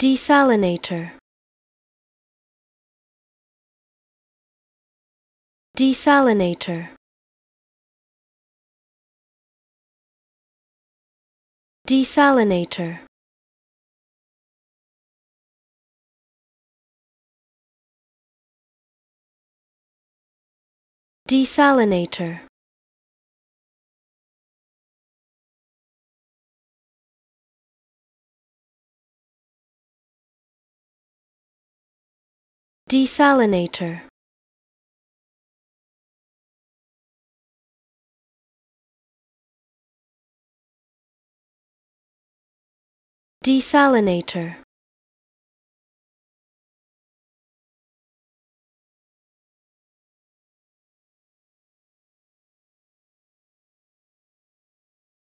Desalinator Desalinator Desalinator Desalinator Desalinator Desalinator